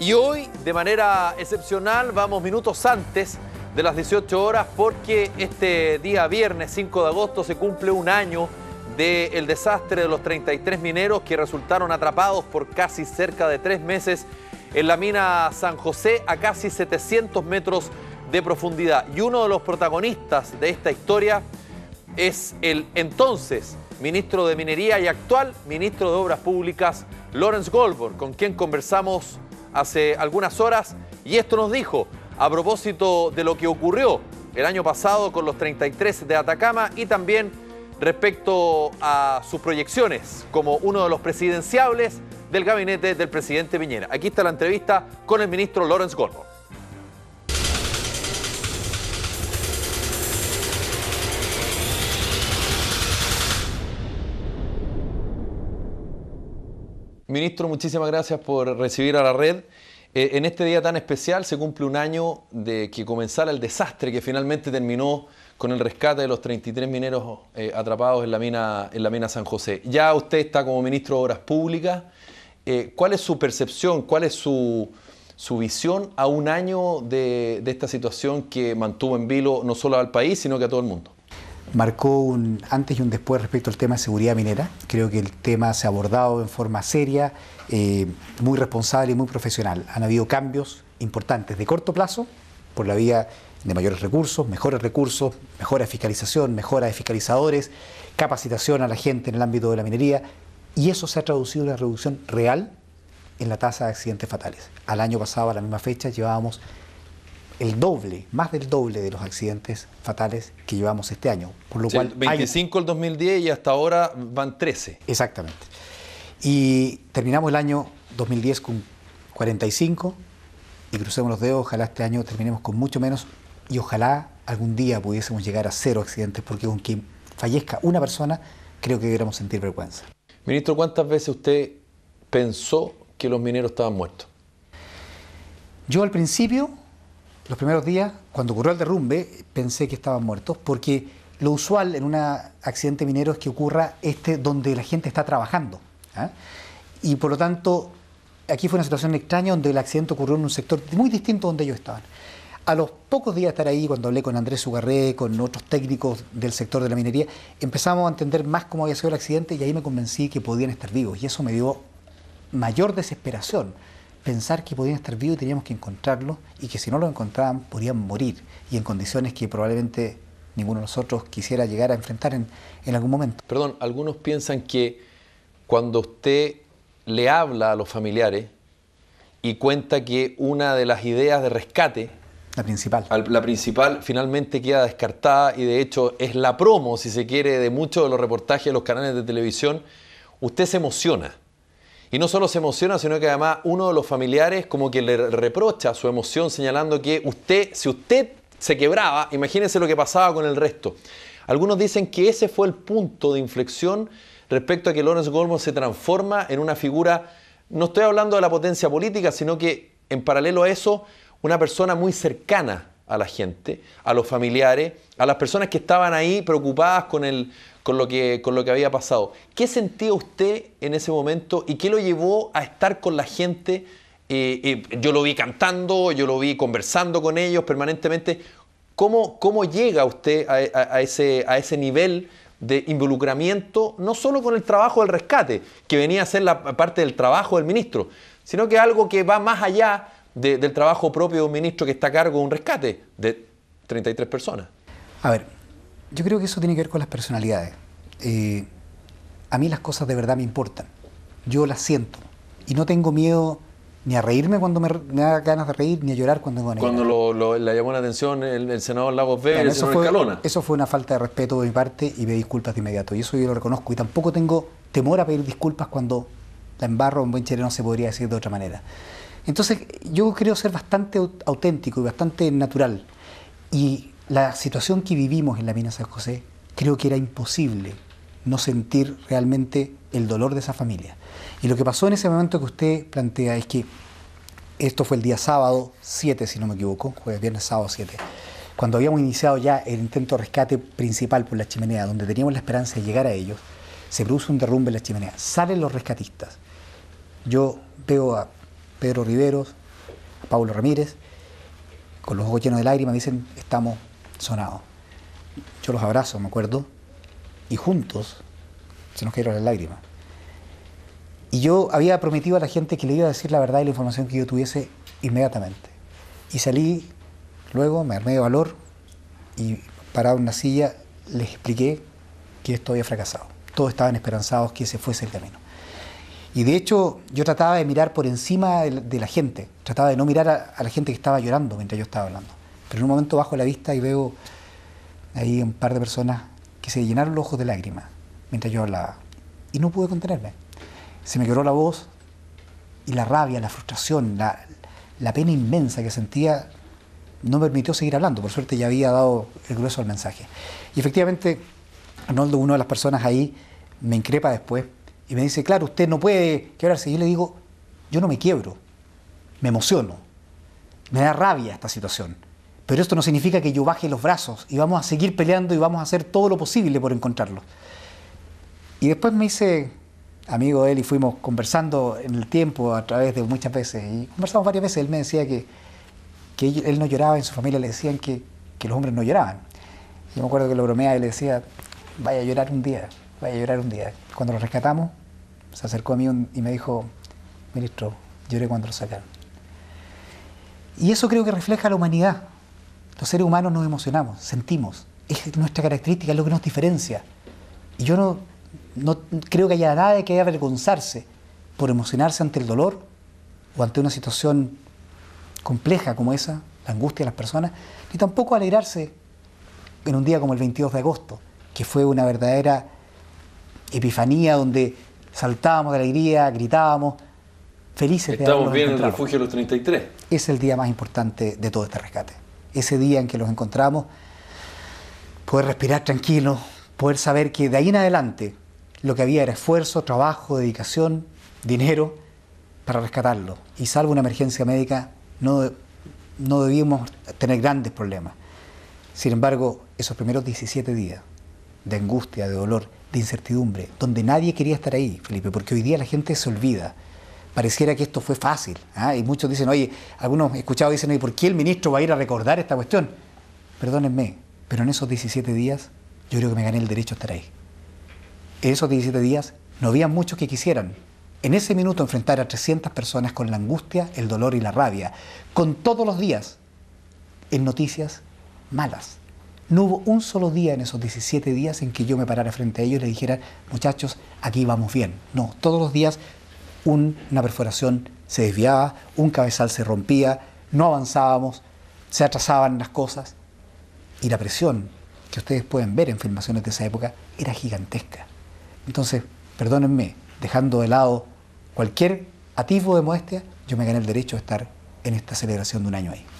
Y hoy, de manera excepcional, vamos minutos antes de las 18 horas porque este día viernes 5 de agosto se cumple un año del desastre de los 33 mineros que resultaron atrapados por casi cerca de tres meses en la mina San José a casi 700 metros de profundidad. Y uno de los protagonistas de esta historia es el entonces ministro de Minería y actual ministro de Obras Públicas, Lawrence Goldberg, con quien conversamos hace algunas horas y esto nos dijo a propósito de lo que ocurrió el año pasado con los 33 de Atacama y también respecto a sus proyecciones como uno de los presidenciables del gabinete del presidente Piñera. Aquí está la entrevista con el ministro Lawrence Goldberg. Ministro, muchísimas gracias por recibir a la red. Eh, en este día tan especial se cumple un año de que comenzara el desastre que finalmente terminó con el rescate de los 33 mineros eh, atrapados en la, mina, en la mina San José. Ya usted está como ministro de Obras Públicas. Eh, ¿Cuál es su percepción, cuál es su, visión a un año de, de esta situación que mantuvo en vilo no solo al país, sino que a todo el mundo? marcó un antes y un después respecto al tema de seguridad minera. Creo que el tema se ha abordado en forma seria, eh, muy responsable y muy profesional. Han habido cambios importantes de corto plazo por la vía de mayores recursos, mejores recursos, mejora de fiscalización, mejora de fiscalizadores, capacitación a la gente en el ámbito de la minería, y eso se ha traducido en una reducción real en la tasa de accidentes fatales. Al año pasado, a la misma fecha, llevábamos el doble, más del doble de los accidentes fatales que llevamos este año. Por lo 25 el 2010 y hasta ahora van 13. Exactamente. Y terminamos el año 2010 con 45 y crucemos los dedos, ojalá este año terminemos con mucho menos y ojalá algún día pudiésemos llegar a cero accidentes, porque aunque fallezca una persona, creo que deberíamos sentir vergüenza. Ministro, ¿cuántas veces usted pensó que los mineros estaban muertos? Yo al principio los primeros días, cuando ocurrió el derrumbe, pensé que estaban muertos, porque lo usual en un accidente minero es que ocurra este donde la gente está trabajando. ¿ah? Y por lo tanto, aquí fue una situación extraña donde el accidente ocurrió en un sector muy distinto donde ellos estaban. A los pocos días de estar ahí, cuando hablé con Andrés Ugarré, con otros técnicos del sector de la minería, empezamos a entender más cómo había sido el accidente y ahí me convencí que podían estar vivos. Y eso me dio mayor desesperación pensar que podían estar vivos y teníamos que encontrarlos y que si no los encontraban podían morir y en condiciones que probablemente ninguno de nosotros quisiera llegar a enfrentar en, en algún momento. Perdón, algunos piensan que cuando usted le habla a los familiares y cuenta que una de las ideas de rescate la principal. La principal finalmente queda descartada y de hecho es la promo, si se quiere, de muchos de los reportajes de los canales de televisión. Usted se emociona. Y no solo se emociona, sino que además uno de los familiares como que le reprocha su emoción señalando que usted, si usted se quebraba, imagínense lo que pasaba con el resto. Algunos dicen que ese fue el punto de inflexión respecto a que Lawrence Goldman se transforma en una figura, no estoy hablando de la potencia política, sino que en paralelo a eso, una persona muy cercana a la gente, a los familiares, a las personas que estaban ahí preocupadas con, el, con, lo, que, con lo que había pasado. ¿Qué sentía usted en ese momento y qué lo llevó a estar con la gente? Eh, eh, yo lo vi cantando, yo lo vi conversando con ellos permanentemente. ¿Cómo, cómo llega usted a, ese, a ese nivel de involucramiento, no solo con el trabajo del rescate, que venía a ser la parte del trabajo del ministro, sino que algo que va más allá del trabajo propio de un ministro que está a cargo de un rescate de 33 personas? A ver, yo creo que eso tiene que ver con las personalidades. Eh, a mí las cosas de verdad me importan. Yo las siento. Y no tengo miedo ni a reírme cuando me, haga ganas de reír, ni a llorar cuando me Cuando lo, llamó la atención el, senador Lagos B el fue, Escalona. Eso fue una falta de respeto de mi parte y pedí disculpas de inmediato. Y eso yo lo reconozco. Y tampoco tengo temor a pedir disculpas cuando la embarro en buen no se podría decir de otra manera. Entonces, yo creo ser bastante auténtico y bastante natural. Y la situación que vivimos en la mina San José, creo que era imposible no sentir realmente el dolor de esa familia. Y lo que pasó en ese momento que usted plantea es que esto fue el día sábado 7, si no me equivoco, jueves, viernes, sábado 7, cuando habíamos iniciado ya el intento de rescate principal por la chimenea, donde teníamos la esperanza de llegar a ellos, se produce un derrumbe en la chimenea, salen los rescatistas. Yo veo a Pedro Riveros, Pablo Ramírez, con los ojos llenos de lágrimas, dicen, estamos sonados. Yo los abrazo, me acuerdo, y juntos se nos cayeron las lágrimas. Y yo había prometido a la gente que le iba a decir la verdad y la información que yo tuviese inmediatamente. Y salí, luego me armé de valor y parado en una silla les expliqué que esto había fracasado. Todos estaban esperanzados que ese fuese el camino. Y de hecho yo trataba de mirar por encima de, la gente, trataba de no mirar a, la gente que estaba llorando mientras yo estaba hablando. Pero en un momento bajo la vista y veo ahí un par de personas que se llenaron los ojos de lágrimas mientras yo hablaba. Y no pude contenerme. Se me quebró la voz y la rabia, la frustración, la, la pena inmensa que sentía no me permitió seguir hablando. Por suerte ya había dado el grueso al mensaje. Y efectivamente, Arnoldo, una de las personas ahí, me increpa después y me dice, claro, usted no puede quebrarse. Y yo le digo, yo no me quiebro, me emociono, me da rabia esta situación. Pero esto no significa que yo baje los brazos y vamos a seguir peleando y vamos a hacer todo lo posible por encontrarlo. Y después me hice amigo de él y fuimos conversando en el tiempo a través de muchas veces. Y conversamos varias veces. Él me decía que, él no lloraba, en su familia le decían que, que los hombres no lloraban. Yo me acuerdo que lo bromeaba y le decía, vaya a llorar un día, vaya a llorar un día. Cuando lo rescatamos, se acercó a mí y me dijo, ministro, lloré cuando lo sacaron. Y eso creo que refleja la humanidad. Los seres humanos nos emocionamos, sentimos. Es nuestra característica, es lo que nos diferencia. Y yo no, no creo que haya nada de que avergonzarse por emocionarse ante el dolor o ante una situación compleja como esa, la angustia de las personas, ni tampoco alegrarse en un día como el 22 de agosto, que fue una verdadera epifanía donde saltábamos de alegría, gritábamos, felices de Estamos bien en el refugio de los 33. Es el día más importante de todo este rescate. Ese día en que los encontramos, poder respirar tranquilo, poder saber que de ahí en adelante lo que había era esfuerzo, trabajo, dedicación, dinero para rescatarlo. Y salvo una emergencia médica, no, no debíamos tener grandes problemas. Sin embargo, esos primeros 17 días de angustia, de dolor, de incertidumbre, donde nadie quería estar ahí, Felipe, porque hoy día la gente se olvida. Pareciera que esto fue fácil. ¿ah? Y muchos dicen, oye, algunos escuchados dicen, oye, ¿por qué el ministro va a ir a recordar esta cuestión? Perdónenme, pero en esos 17 días yo creo que me gané el derecho a estar ahí. En esos 17 días no había muchos que quisieran, en ese minuto enfrentar a 300 personas con la angustia, el dolor y la rabia, con todos los días en noticias malas, no hubo un solo día en esos 17 días en que yo me parara frente a ellos y les dijera, muchachos, aquí vamos bien. No, todos los días una perforación se desviaba, un cabezal se rompía, no avanzábamos, se atrasaban las cosas. Y la presión que ustedes pueden ver en filmaciones de esa época era gigantesca. Entonces, perdónenme, dejando de lado cualquier atisbo de modestia, yo me gané el derecho de estar en esta celebración de un año ahí.